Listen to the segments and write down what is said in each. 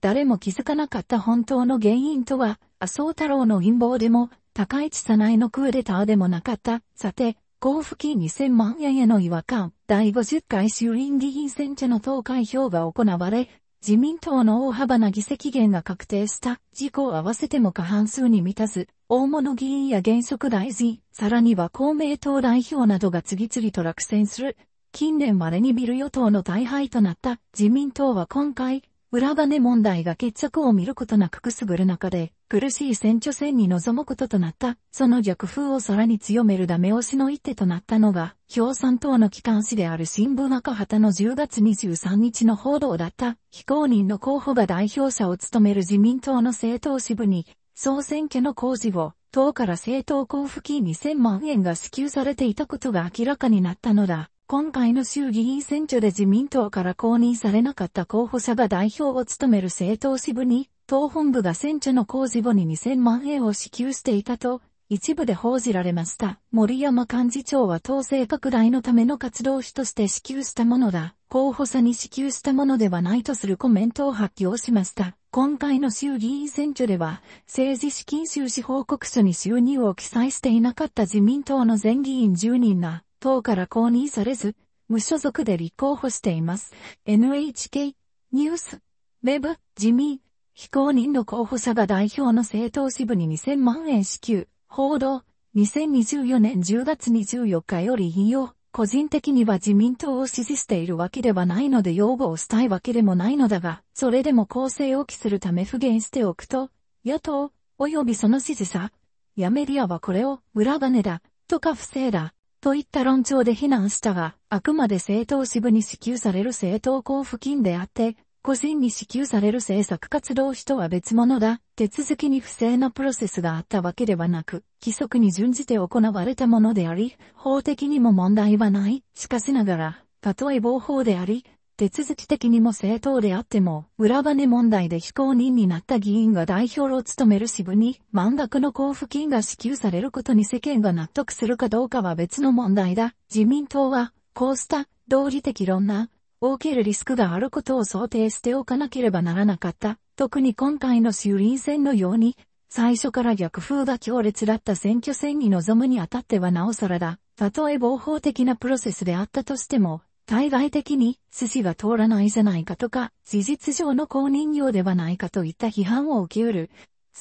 誰も気づかなかった本当の原因とは、麻生太郎の陰謀でも、高市さないのクーデターでもなかった。さて、交付金2000万円への違和感、第50回衆院議員選挙の投開票が行われ、自民党の大幅な議席減が確定した、事故を合わせても過半数に満たず、大物議員や現職大臣、さらには公明党代表などが次々と落選する。近年稀にビル与党の大敗となった自民党は今回、裏金問題が決着を見ることなくくすぐる中で、苦しい選挙戦に臨むこととなった、その逆風をさらに強めるダメ押しの一手となったのが、共産党の機関紙である新聞赤旗の10月23日の報道だった、非公認の候補が代表者を務める自民党の政党支部に、総選挙の工事を、党から政党交付金2000万円が支給されていたことが明らかになったのだ。今回の衆議院選挙で自民党から公認されなかった候補者が代表を務める政党支部に、党本部が選挙の工事後に2000万円を支給していたと、一部で報じられました。森山幹事長は党勢拡大のための活動費として支給したものだ。候補者に支給したものではないとするコメントを発表しました。今回の衆議院選挙では、政治資金収支報告書に収入を記載していなかった自民党の全議員10人が、党から公認されず、無所属で立候補しています。NHK、ニュース、ウェブ、自民、非公認の候補者が代表の政党支部に2000万円支給、報道、2024年10月24日より引用、個人的には自民党を支持しているわけではないので擁護をしたいわけでもないのだが、それでも公正を期するため復元しておくと、野党、及びその支持者、やメりィアはこれを、裏金だ、とか不正だ、といった論調で非難したが、あくまで政党支部に支給される政党交付金であって、個人に支給される政策活動費とは別物だ、手続きに不正なプロセスがあったわけではなく、規則に準じて行われたものであり、法的にも問題はない、しかしながら、たとえ暴法であり、手続き的にも政党であっても、裏金問題で非公認になった議員が代表を務める支部に、満額の交付金が支給されることに世間が納得するかどうかは別の問題だ。自民党は、こうした、道理的論な、大きるリスクがあることを想定しておかなければならなかった。特に今回の衆院選のように、最初から逆風が強烈だった選挙戦に臨むにあたってはなおさらだ。たとえ合法的なプロセスであったとしても、対外的に筋が通らないじゃないかとか、事実上の公認用ではないかといった批判を受けうる。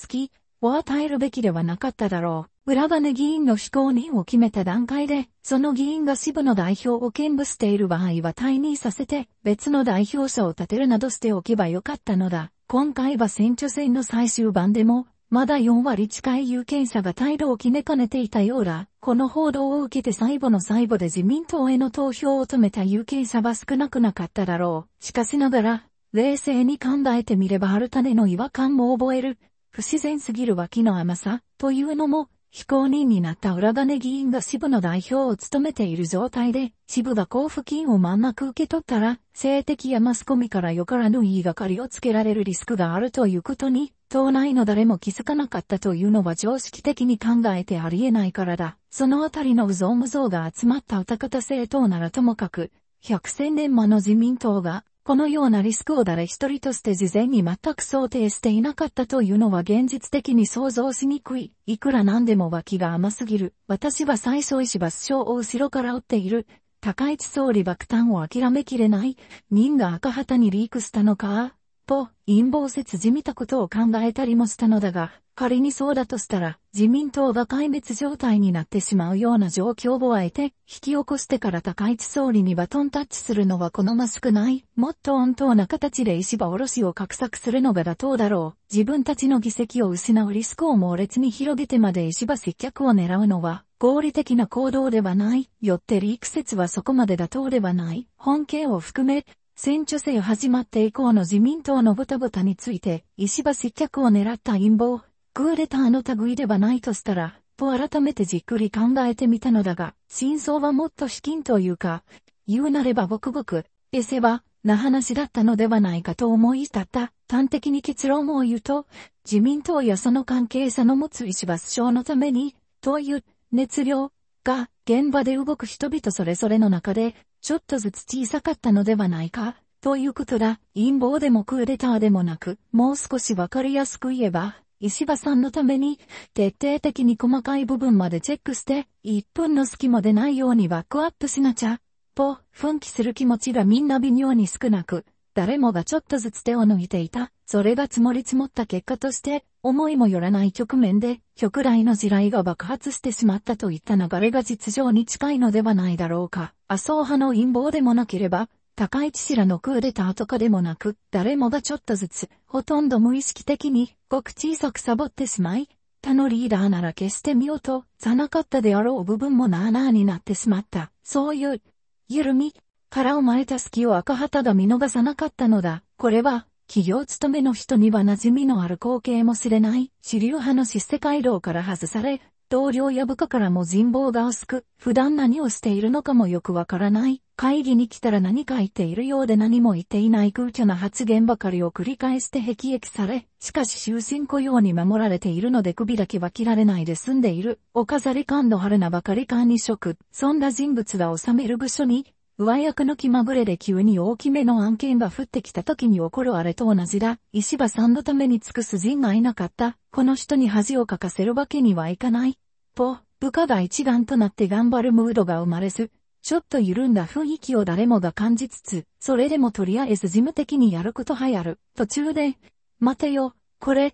好きを与えるべきではなかっただろう。裏金議員の非公認を決めた段階で、その議員が支部の代表を兼務している場合は退任させて、別の代表者を立てるなどしておけばよかったのだ。今回は選挙戦の最終盤でも、まだ4割近い有権者が態度を決めかねていたようだ。この報道を受けて最後の最後で自民党への投票を止めた有権者は少なくなかっただろう。しかしながら、冷静に考えてみればある種の違和感も覚える。不自然すぎる脇の甘さ、というのも、非公認になった裏金議員が支部の代表を務めている状態で、支部が交付金をまんまく受け取ったら、性的やマスコミからよからぬ言いがかりをつけられるリスクがあるということに党内の誰も気づかなかったというのは常識的に考えてありえないからだ。そのあたりのうぞうむぞうが集まった歌方政党ならともかく、百戦錬磨の自民党が、このようなリスクを誰一人として事前に全く想定していなかったというのは現実的に想像しにくい。いくら何でも脇が甘すぎる。私は最初石橋省を後ろから追っている。高市総理爆誕を諦めきれない。任が赤旗にリークしたのかと陰謀説じみたことを考えたりもしたのだが、仮にそうだとしたら、自民党は壊滅状態になってしまうような状況をあえて、引き起こしてから高市総理にバトンタッチするのは好ましくない。もっと温当な形で石破おろしを画策するのが妥当だろう。自分たちの議席を失うリスクを猛烈に広げてまで石破接客を狙うのは、合理的な行動ではない。よってリーク説はそこまで妥当ではない。本件を含め、選挙制始まって以降の自民党のボタボタについて、石破接客を狙った陰謀、クーデターの類ではないとしたら、と改めてじっくり考えてみたのだが、真相はもっと資金というか、言うなればボクボク、エセは、な話だったのではないかと思い至った。端的に結論を言うと、自民党やその関係者の持つ石破首相のために、という熱量が現場で動く人々それぞれの中でちょっとずつ小さかったのではないか、ということだ。陰謀でもクーデターでもなく、もう少しわかりやすく言えば、石破さんのために、徹底的に細かい部分までチェックして、1分の隙も出ないようにバックアップしなちゃ、と、奮起する気持ちがみんな微妙に少なく、誰もがちょっとずつ手を抜いていた。それが積もり積もった結果として、思いもよらない局面で、極大の地雷が爆発してしまったといった流れが実情に近いのではないだろうか。麻生派の陰謀でもなければ、高市氏らのクーデターとかでもなく、誰もがちょっとずつ、ほとんど無意識的に、ごく小さくサボってしまい、他のリーダーなら消してみようと、さなかったであろう部分もなあなあになってしまった。そういう、緩み、から生まれた隙を赤旗が見逃さなかったのだ。これは、企業勤めの人には馴染みのある光景も知れない、主流派のシ世回廊から外され、同僚や部下からも人望が薄く、普段何をしているのかもよくわからない、会議に来たら何か言っているようで何も言っていない空虚な発言ばかりを繰り返して辟易され、しかし終身雇用に守られているので首だけは切られないで済んでいる、お飾り感の春なばかり感理職、そんな人物は治める部署に、上役の気まぐれで急に大きめの案件が降ってきた時に怒るあれと同じだ。石破さんのために尽くす人がいなかった。この人に恥をかかせるわけにはいかない。ぽ、部下が一丸となって頑張るムードが生まれず、ちょっと緩んだ雰囲気を誰もが感じつつ、それでもとりあえず事務的にやることはやる。途中で、待てよ、これ。っ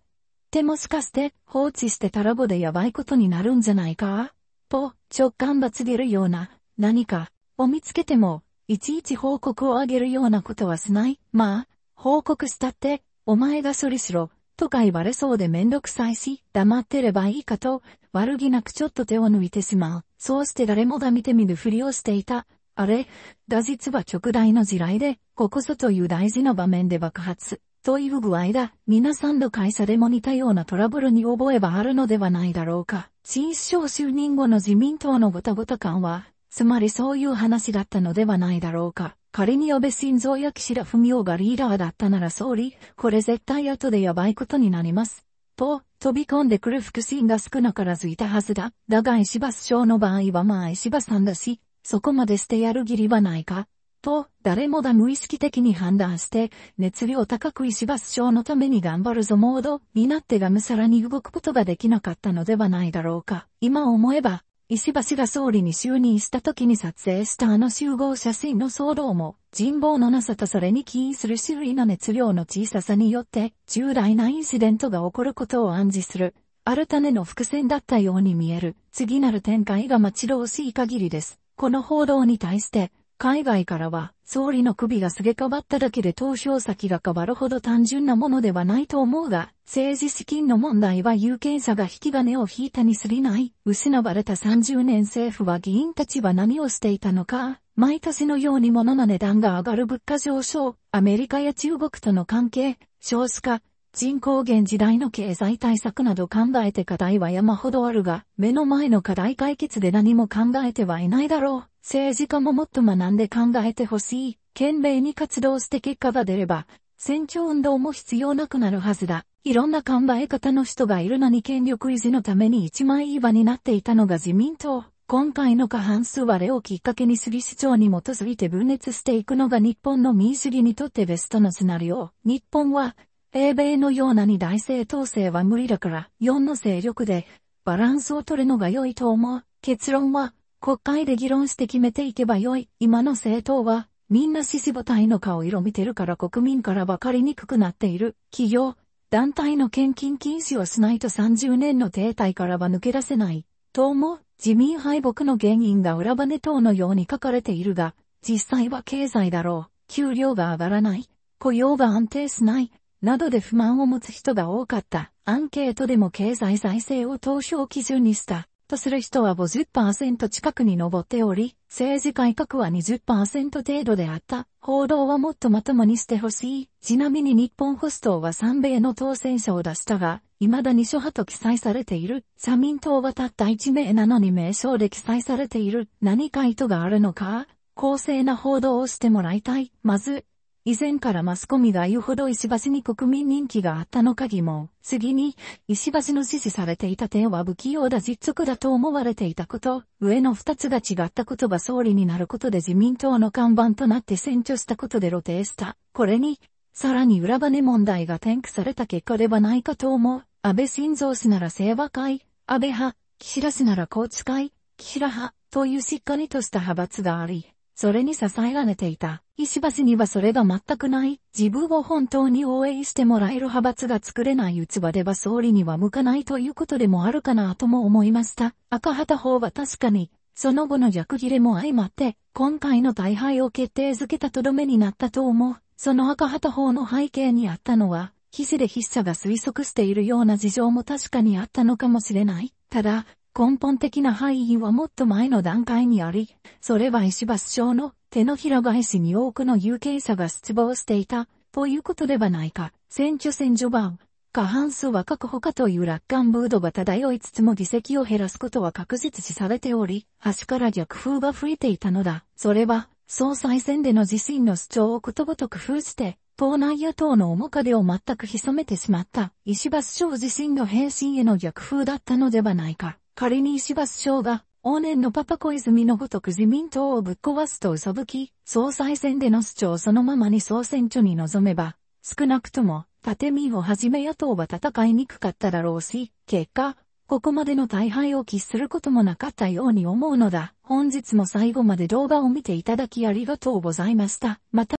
てもしかして放置してたらぼでやばいことになるんじゃないかと、直感ばつげるような、何か。を見つけても、いちいち報告をあげるようなことはしない。まあ、報告したって、お前が処理しろ、とか言われそうでめんどくさいし、黙ってればいいかと、悪気なくちょっと手を抜いてしまう。そうして誰もが見て見ぬふりをしていた。あれ、打実は極大の地雷で、ここぞという大事な場面で爆発。という具合だ。皆さんの会社でも似たようなトラブルに覚えはあるのではないだろうか。新首相就任後の自民党のごたごた感は、つまりそういう話だったのではないだろうか。仮に安倍晋三や岸田文雄がリーダーだったなら総理、これ絶対後でやばいことになります。と、飛び込んでくる腹心が少なからずいたはずだ。だが石橋省の場合はまあ石橋さんだし、そこまでしてやる義理はないか。と、誰もが無意識的に判断して、熱量高く石橋省のために頑張るぞモードになってがむさらに動くことができなかったのではないだろうか。今思えば、石橋が総理に就任した時に撮影したあの集合写真の騒動も、人望のなさとそれに起因する周囲の熱量の小ささによって、重大なインシデントが起こることを暗示する、ある種の伏線だったように見える、次なる展開が待ち遠しい限りです。この報道に対して、海外からは、総理の首がすげかばっただけで投票先が変わるほど単純なものではないと思うが、政治資金の問題は有権者が引き金を引いたにすぎない。失われた30年政府は議員たちは何をしていたのか、毎年のように物の値段が上がる物価上昇、アメリカや中国との関係、少子化、人口減時代の経済対策など考えて課題は山ほどあるが、目の前の課題解決で何も考えてはいないだろう。政治家ももっと学んで考えてほしい。懸命に活動して結果が出れば、選挙運動も必要なくなるはずだ。いろんな考え方の人がいるのに権力維持のために一枚岩になっていたのが自民党。今回の過半数割れをきっかけにす市長に基づいて分裂していくのが日本の民主主義にとってベストのシナリオ。日本は、英米のような二大政党制は無理だから、4の勢力で、バランスを取るのが良いと思う。結論は、国会で議論して決めていけばよい。今の政党は、みんな獅子母体の顔色見てるから国民から分かりにくくなっている。企業、団体の献金禁止をしないと30年の停滞からは抜け出せない。党も、自民敗北の原因が裏金等のように書かれているが、実際は経済だろう。給料が上がらない。雇用が安定しない。などで不満を持つ人が多かった。アンケートでも経済財政を投票基準にした。トする人は50%近くに上っており、政治改革は20%程度であった。報道はもっとまともにしてほしい。ちなみに日本保守党は3米の当選者を出したが、未だに諸派と記載されている。社民党はたった1名なのに名称で記載されている。何か意図があるのか公正な報道をしてもらいたい。まず、以前からマスコミが言うほど石橋に国民人気があったのか疑問。次に、石橋の支持されていた点は不器用だ実直だと思われていたこと、上の二つが違ったことが総理になることで自民党の看板となって選挙したことで露呈した。これに、さらに裏金問題が添付された結果ではないかと思う。安倍晋三氏なら清和会、安倍派、岸田氏なら高知会、岸田派、というしっかりとした派閥があり、それに支えられていた。石橋にはそれが全くない。自分を本当に応援してもらえる派閥が作れない器では総理には向かないということでもあるかなとも思いました。赤旗法は確かに、その後の弱切れも相まって、今回の大敗を決定づけたとどめになったと思う。その赤旗法の背景にあったのは、筆で筆者が推測しているような事情も確かにあったのかもしれない。ただ、根本的な敗因はもっと前の段階にあり、それは石橋省の手のひら返しに多くの有権者が失望していた、ということではないか。選挙戦序盤、過半数は確保かという楽観ムードが漂いつつも議席を減らすことは確実視されており、端から逆風が吹いていたのだ。それは、総裁選での自身の主張をことごと工夫して、党内野党の面影を全く潜めてしまった、石橋省自身の変身への逆風だったのではないか。仮に石橋翔が、往年のパパ小泉のごとく自民党をぶっ壊すと嘘吹き、総裁選での主張そのままに総選挙に臨めば、少なくとも、立民をはじめ野党は戦いにくかっただろうし、結果、ここまでの大敗を喫することもなかったように思うのだ。本日も最後まで動画を見ていただきありがとうございました。また